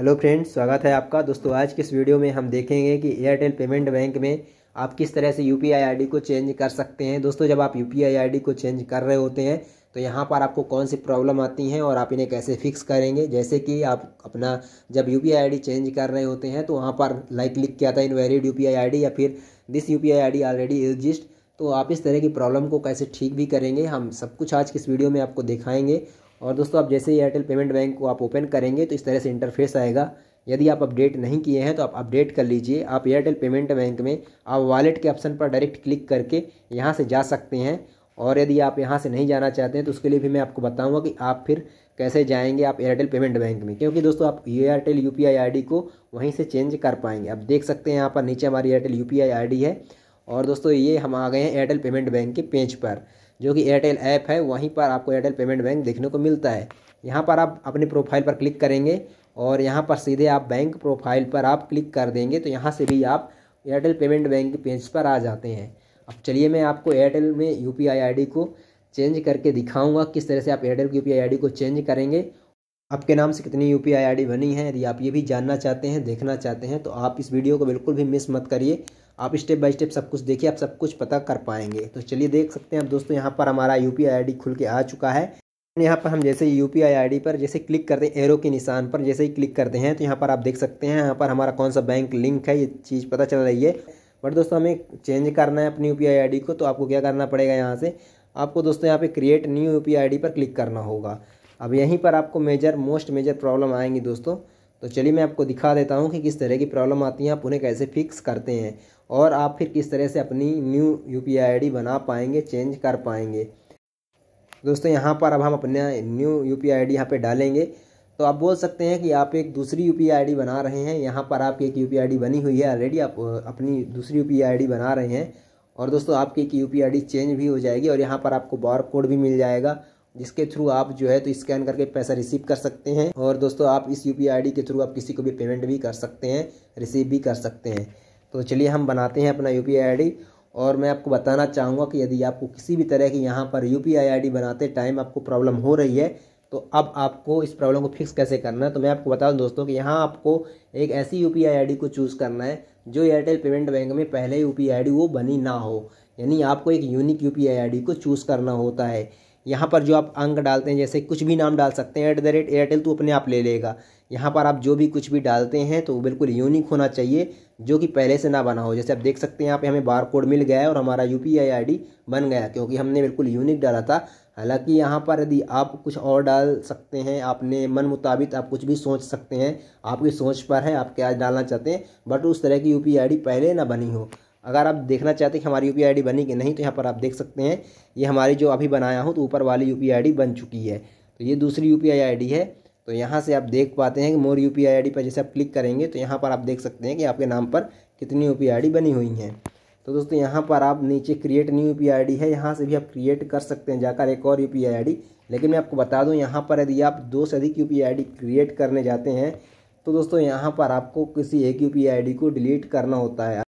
hello friends स्वागत है आपका दोस्तों आज के इस वीडियो में हम देखेंगे कि एयरटेल पेमेंट बैंक में आप किस तरह से यू पी आई को चेंज कर सकते हैं दोस्तों जब आप यू पी आई को चेंज कर रहे होते हैं तो यहाँ पर आपको कौन सी प्रॉब्लम आती हैं और आप इन्हें कैसे फिक्स करेंगे जैसे कि आप अपना जब यू पी आई चेंज कर रहे होते हैं तो वहाँ पर लाइक क्लिक किया था इनवैलिड यू पी आई या फिर this U P I already exist तो आप इस तरह की प्रॉब्लम को कैसे ठीक भी करेंगे हम सब कुछ आज की इस वीडियो में आपको दिखाएंगे और दोस्तों आप जैसे ही एयरटेल पेमेंट बैंक को आप ओपन करेंगे तो इस तरह से इंटरफेस आएगा यदि आप अपडेट नहीं किए हैं तो आप अपडेट कर लीजिए आप एयरटेल पेमेंट बैंक में आप वॉलेट के ऑप्शन पर डायरेक्ट क्लिक करके यहाँ से जा सकते हैं और यदि आप यहाँ से नहीं जाना चाहते हैं तो उसके लिए भी मैं आपको बताऊँगा कि आप फिर कैसे जाएंगे आप एयरटेल पेमेंट बैंक में क्योंकि दोस्तों आप एयरटेल यू पी को वहीं से चेंज कर पाएंगे आप देख सकते हैं यहाँ पर नीचे हमारी एयरटेल यू पी है और दोस्तों ये हम आ गए हैं एयरटेल पेमेंट बैंक के पेज पर जो कि एयरटेल ऐप है वहीं पर आपको एयरटेल पेमेंट बैंक देखने को मिलता है यहाँ पर आप अपने प्रोफाइल पर क्लिक करेंगे और यहाँ पर सीधे आप बैंक प्रोफाइल पर आप क्लिक कर देंगे तो यहाँ से भी आप एयरटेल पेमेंट बैंक पेज पर आ जाते हैं अब चलिए मैं आपको एयरटेल में यू पी को चेंज करके दिखाऊंगा किस तरह से आप एयरटेल की यू पी को चेंज करेंगे आपके नाम से कितनी यू पी बनी है यदि आप ये भी जानना चाहते हैं देखना चाहते हैं तो आप इस वीडियो को बिल्कुल भी मिस मत करिए आप स्टेप बाय स्टेप सब कुछ देखिए आप सब कुछ पता कर पाएंगे तो चलिए देख सकते हैं आप दोस्तों यहाँ पर हमारा यू पी खुल के आ चुका है यहाँ पर हम जैसे यू पी आई पर जैसे क्लिक करते हैं एरो के निशान पर जैसे ही क्लिक करते हैं तो यहाँ पर आप देख सकते हैं यहाँ पर हमारा कौन सा बैंक लिंक है ये चीज़ पता चल रही है बट दोस्तों हमें चेंज करना है अपनी यू पी को तो आपको क्या करना पड़ेगा यहाँ से आपको दोस्तों यहाँ पे क्रिएट न्यू यू पी पर क्लिक करना होगा अब यहीं पर आपको मेजर मोस्ट मेजर प्रॉब्लम आएंगी दोस्तों तो चलिए मैं आपको दिखा देता हूँ कि किस तरह की प्रॉब्लम आती है आप उन्हें कैसे फिक्स करते हैं और आप फिर किस तरह से अपनी न्यू यू पी आई बना पाएंगे चेंज कर पाएंगे दोस्तों यहाँ पर अब हम अपना new U P I D यहाँ पर डालेंगे तो आप बोल सकते हैं कि आप एक दूसरी यू पी आई डी बना रहे हैं यहाँ पर आपकी एक यू पी आई डी बनी हुई है ऑलरेडी आप अपनी दूसरी यू पी आई डी बना रहे हैं और दोस्तों आपकी एक U P I D change भी हो जाएगी और यहाँ पर आपको बार कोड भी मिल जाएगा जिसके थ्रू आप जो है तो स्कैन करके पैसा रिसीव कर सकते हैं और दोस्तों आप इस यू पी के थ्रू आप किसी को भी पेमेंट भी कर सकते हैं रिसीव भी कर सकते हैं तो चलिए हम बनाते हैं अपना यू पी और मैं आपको बताना चाहूँगा कि यदि आपको किसी भी तरह की यहाँ पर यू पी बनाते टाइम आपको प्रॉब्लम हो रही है तो अब आपको इस प्रॉब्लम को फिक्स कैसे करना है तो मैं आपको बता दूँ दोस्तों कि यहाँ आपको एक ऐसी यू पी को चूज़ करना है जो एयरटेल पेमेंट बैंक में पहले यू पी वो बनी ना हो यानी आपको एक यूनिक यू पी को चूज़ करना होता है यहाँ पर जो आप अंक डालते हैं जैसे कुछ भी नाम डाल सकते हैं एट द रेट एयरटेल तो अपने आप ले लेगा यहाँ पर आप जो भी कुछ भी डालते हैं तो वो बिल्कुल यूनिक होना चाहिए जो कि पहले से ना बना हो जैसे आप देख सकते हैं यहाँ पे हमें बार कोड मिल गया है और हमारा यू पी बन गया क्योंकि हमने बिल्कुल यूनिक डाला था हालांकि यहाँ पर यदि आप कुछ और डाल सकते हैं आपने मन मुताबिक आप कुछ भी सोच सकते हैं आपकी सोच पर है आप क्या डालना चाहते हैं बट उस तरह की यू पी पहले ना बनी हो अगर आप देखना चाहते हैं कि हमारी यू पी बनी कि नहीं तो यहाँ पर आप देख सकते हैं ये हमारी जो अभी बनाया हूँ तो ऊपर वाली यू पी बन चुकी है तो ये दूसरी यू पी है तो यहाँ से आप देख पाते हैं कि मोर यू पी पर जैसे आप क्लिक करेंगे तो यहाँ पर आप देख सकते हैं कि आपके नाम पर कितनी यू पी बनी हुई हैं तो दोस्तों यहाँ पर आप नीचे क्रिएट न्यू यू पी है यहाँ से भी आप क्रिएट कर सकते हैं जाकर एक और यू पी लेकिन मैं आपको बता दूँ यहाँ पर यदि आप दो से अधिक यू पी क्रिएट करने जाते हैं तो दोस्तों यहाँ पर आपको किसी एक यू पी को डिलीट करना होता है